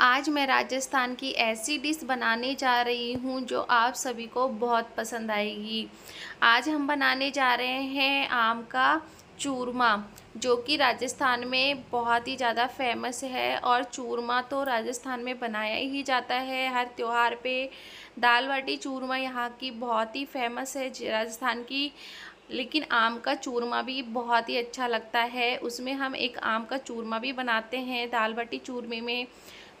आज मैं राजस्थान की ऐसी डिश बनाने जा रही हूँ जो आप सभी को बहुत पसंद आएगी आज हम बनाने जा रहे हैं आम का चूरमा जो कि राजस्थान में बहुत ही ज़्यादा फेमस है और चूरमा तो राजस्थान में बनाया ही जाता है हर त्यौहार पे दाल बाटी चूरमा यहाँ की बहुत ही फेमस है राजस्थान की लेकिन आम का चूरमा भी बहुत ही अच्छा लगता है उसमें हम एक आम का चूरमा भी बनाते हैं दाल बाटी चूरमे में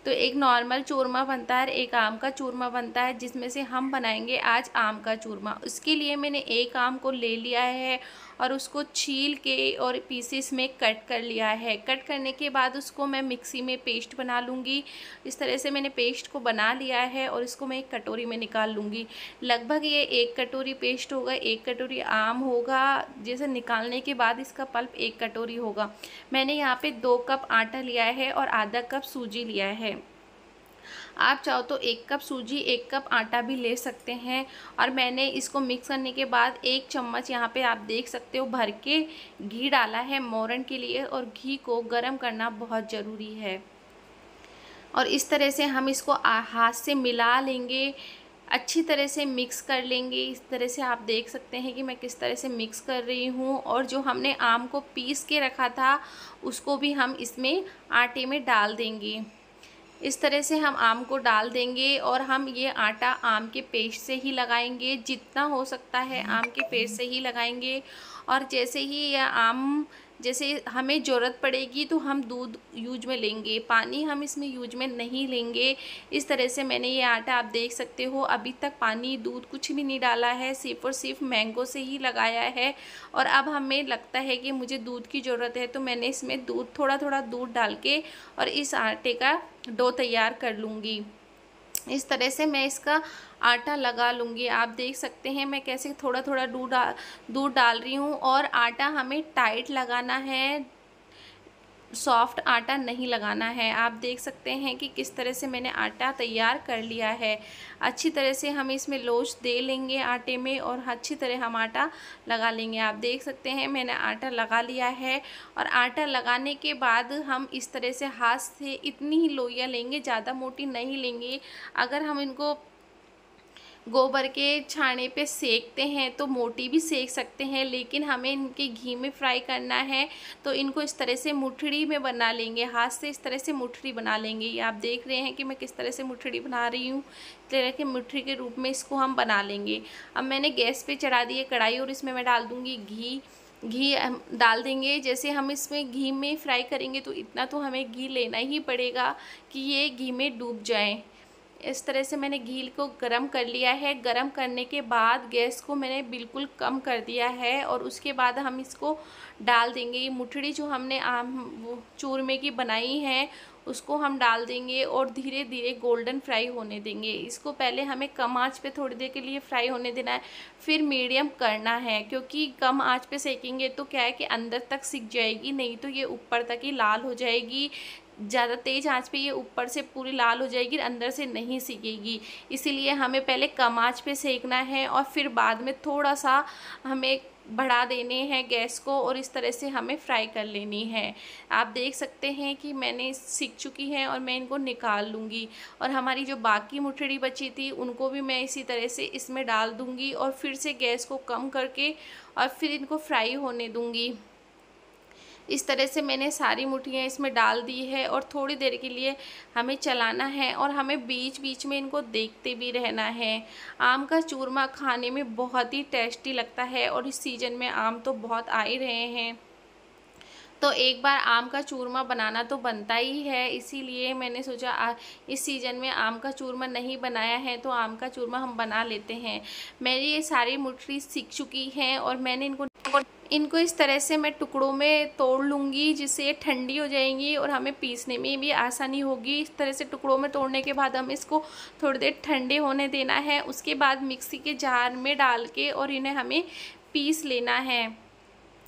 तो एक नॉर्मल चूरमा बनता है एक आम का चूरमा बनता है जिसमें से हम बनाएंगे आज आम का चूरमा उसके लिए मैंने एक आम को ले लिया है और उसको छील के और पीसेस में कट कर लिया है कट करने के बाद उसको मैं मिक्सी में पेस्ट बना लूँगी इस तरह से मैंने पेस्ट को बना लिया है और इसको मैं एक कटोरी में निकाल लूँगी लगभग ये एक कटोरी पेस्ट होगा एक कटोरी आम होगा जैसे निकालने के बाद इसका पल्प एक कटोरी होगा मैंने यहाँ पर दो कप आटा लिया है और आधा कप सूजी लिया है आप चाहो तो एक कप सूजी एक कप आटा भी ले सकते हैं और मैंने इसको मिक्स करने के बाद एक चम्मच यहाँ पे आप देख सकते हो भर के घी डाला है मोरन के लिए और घी को गर्म करना बहुत ज़रूरी है और इस तरह से हम इसको हाथ से मिला लेंगे अच्छी तरह से मिक्स कर लेंगे इस तरह से आप देख सकते हैं कि मैं किस तरह से मिक्स कर रही हूँ और जो हमने आम को पीस के रखा था उसको भी हम इसमें आटे में डाल देंगे इस तरह से हम आम को डाल देंगे और हम ये आटा आम के पेस्ट से ही लगाएंगे जितना हो सकता है आम के पेस्ट से ही लगाएंगे और जैसे ही यह आम जैसे हमें ज़रूरत पड़ेगी तो हम दूध यूज में लेंगे पानी हम इसमें यूज में नहीं लेंगे इस तरह से मैंने ये आटा आप देख सकते हो अभी तक पानी दूध कुछ भी नहीं डाला है सिर्फ और सिर्फ मैंगो से ही लगाया है और अब हमें लगता है कि मुझे दूध की ज़रूरत है तो मैंने इसमें दूध थोड़ा थोड़ा दूध डाल के और इस आटे का डो तैयार कर लूँगी इस तरह से मैं इसका आटा लगा लूँगी आप देख सकते हैं मैं कैसे थोड़ा थोड़ा दूध डाल दूध डाल रही हूँ और आटा हमें टाइट लगाना है सॉफ्ट आटा नहीं लगाना है आप देख सकते हैं कि किस तरह से मैंने आटा तैयार कर लिया है अच्छी तरह से हम इसमें लोच दे लेंगे आटे में और अच्छी तरह हम आटा लगा लेंगे आप देख सकते हैं मैंने आटा लगा लिया है और आटा लगाने के बाद हम इस तरह से हाथ से इतनी ही लोइयाँ लेंगे ज़्यादा मोटी नहीं लेंगे अगर हम इनको गोबर के छाने पे सेकते हैं तो मोटी भी सेक सकते हैं लेकिन हमें इनके घी में फ्राई करना है तो इनको इस तरह से मुठड़ी में बना लेंगे हाथ से इस तरह से मुठड़ी बना लेंगे ये आप देख रहे हैं कि मैं किस तरह से मुठड़ी बना रही हूँ तरह के मुठड़ी के रूप में इसको हम बना लेंगे अब मैंने गैस पर चढ़ा दी है कढ़ाई और इसमें मैं डाल दूँगी घी घी डाल देंगे जैसे हम इसमें घी में फ्राई करेंगे तो इतना तो हमें घी लेना ही पड़ेगा कि ये घी में डूब जाए इस तरह से मैंने घी को गर्म कर लिया है गर्म करने के बाद गैस को मैंने बिल्कुल कम कर दिया है और उसके बाद हम इसको डाल देंगे ये मुठड़ी जो हमने आम चूरमे की बनाई है उसको हम डाल देंगे और धीरे धीरे गोल्डन फ्राई होने देंगे इसको पहले हमें कम आंच पे थोड़ी देर के लिए फ्राई होने देना है फिर मीडियम करना है क्योंकि कम आंच पे सेकेंगे तो क्या है कि अंदर तक सिक जाएगी नहीं तो ये ऊपर तक ही लाल हो जाएगी ज़्यादा तेज़ आंच पे ये ऊपर से पूरी लाल हो जाएगी अंदर से नहीं सिकेगी इसीलिए हमें पहले कम आंच पे सेकना है और फिर बाद में थोड़ा सा हमें बढ़ा देने हैं गैस को और इस तरह से हमें फ्राई कर लेनी है आप देख सकते हैं कि मैंने सीख चुकी है और मैं इनको निकाल लूँगी और हमारी जो बाकी मुठड़ी बची थी उनको भी मैं इसी तरह से इसमें डाल दूँगी और फिर से गैस को कम करके और फिर इनको फ्राई होने दूँगी इस तरह से मैंने सारी मुठियाँ इसमें डाल दी है और थोड़ी देर के लिए हमें चलाना है और हमें बीच बीच में इनको देखते भी रहना है आम का चूरमा खाने में बहुत ही टेस्टी लगता है और इस सीज़न में आम तो बहुत आ ही रहे हैं तो एक बार आम का चूरमा बनाना तो बनता ही है इसीलिए मैंने सोचा आ, इस सीज़न में आम का चूरमा नहीं बनाया है तो आम का चूरमा हम बना लेते हैं मेरी ये सारी मुठली सीख चुकी हैं और मैंने इनको इनको इस तरह से मैं टुकड़ों में तोड़ लूँगी जिससे ये ठंडी हो जाएंगी और हमें पीसने में भी आसानी होगी इस तरह से टुकड़ों में तोड़ने के बाद हम इसको थोड़ी देर ठंडे होने देना है उसके बाद मिक्सी के जार में डाल के और इन्हें हमें पीस लेना है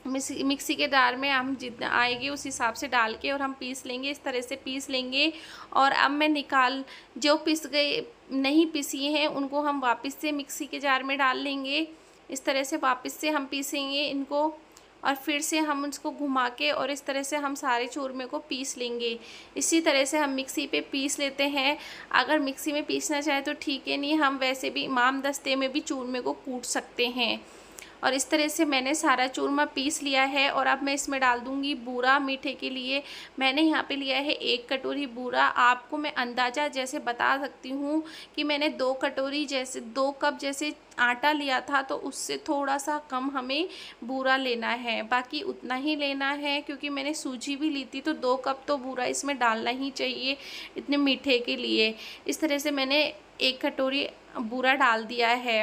मिक्सी के दार में हम जितना आएगी उस हिसाब से डाल के और हम पीस लेंगे इस तरह से पीस लेंगे और अब मैं निकाल जो पिस गए नहीं पीसी हैं उनको हम वापस से मिक्सी के जार में डाल लेंगे इस तरह से वापस से हम पीसेंगे इनको और फिर से हम उसको घुमा के और इस तरह से हम सारे चूरमे को पीस लेंगे इसी तरह से हम मिक्सी पे पीस लेते हैं अगर मिक्सी में पीसना चाहे तो ठीक है नहीं हम वैसे भी इमाम दस्ते में भी चूरमे को कूट सकते हैं और इस तरह से मैंने सारा चूरमा पीस लिया है और अब मैं इसमें डाल दूंगी बूरा मीठे के लिए मैंने यहाँ पे लिया है एक कटोरी बूरा आपको मैं अंदाज़ा जैसे बता सकती हूँ कि मैंने दो कटोरी जैसे दो कप जैसे आटा लिया था तो उससे थोड़ा सा कम हमें बूरा लेना है बाकी उतना ही लेना है क्योंकि मैंने सूजी भी ली थी तो दो कप तो बूरा इसमें डालना ही चाहिए इतने मीठे के लिए इस तरह से मैंने एक कटोरी बूरा डाल दिया है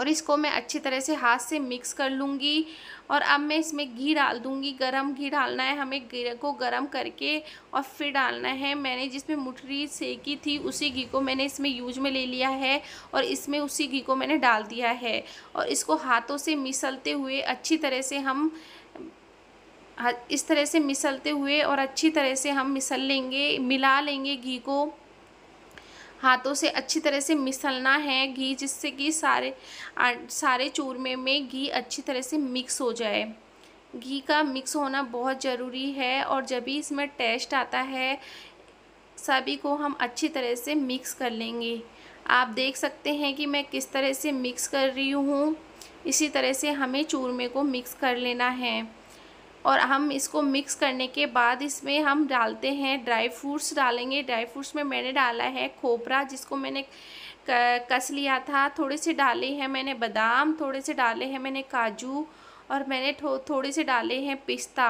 और इसको मैं अच्छी तरह से हाथ से मिक्स कर लूँगी और अब मैं इसमें घी डाल दूँगी गरम घी डालना है हमें घी को गरम करके और फिर डालना है मैंने जिसमें मुठरी सेकी थी उसी घी को मैंने इसमें यूज में ले लिया है और इसमें उसी घी को मैंने डाल दिया है और इसको हाथों से मिसलते हुए अच्छी तरह से हम इस तरह से मिसलते हुए और अच्छी तरह से हम मिसल लेंगे मिला लेंगे घी को हाथों से अच्छी तरह से मिसलना है घी जिससे कि सारे सारे चूरमे में घी अच्छी तरह से मिक्स हो जाए घी का मिक्स होना बहुत ज़रूरी है और जब भी इसमें टेस्ट आता है सभी को हम अच्छी तरह से मिक्स कर लेंगे आप देख सकते हैं कि मैं किस तरह से मिक्स कर रही हूँ इसी तरह से हमें चूरमे को मिक्स कर लेना है और हम इसको मिक्स करने के बाद इसमें हम डालते हैं ड्राई फ्रूट्स डालेंगे ड्राई फ्रूट्स में मैंने डाला है खोपरा जिसको मैंने कस लिया था थोड़े से डाले हैं मैंने बादाम थोड़े से डाले हैं मैंने काजू और मैंने थो, थोड़े से डाले हैं पिस्ता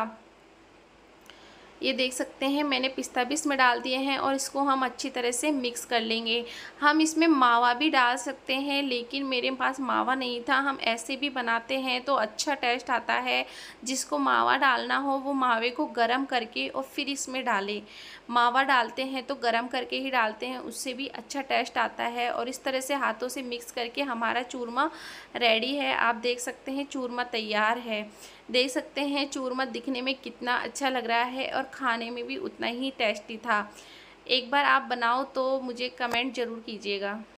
ये देख सकते हैं मैंने पिस्ता भी इसमें डाल दिए हैं और इसको हम अच्छी तरह से मिक्स कर लेंगे हम इसमें मावा भी डाल सकते हैं लेकिन मेरे पास मावा नहीं था हम ऐसे भी बनाते हैं तो अच्छा टेस्ट आता है जिसको मावा डालना हो वो मावे को गर्म करके और फिर इसमें डालें मावा डालते हैं तो गर्म करके ही डालते हैं उससे भी अच्छा टेस्ट आता है और इस तरह से हाथों से मिक्स करके हमारा चूरमा रेडी है आप देख सकते हैं चूरमा तैयार है देख सकते हैं चूरमा दिखने में कितना अच्छा लग रहा है और खाने में भी उतना ही टेस्टी था एक बार आप बनाओ तो मुझे कमेंट ज़रूर कीजिएगा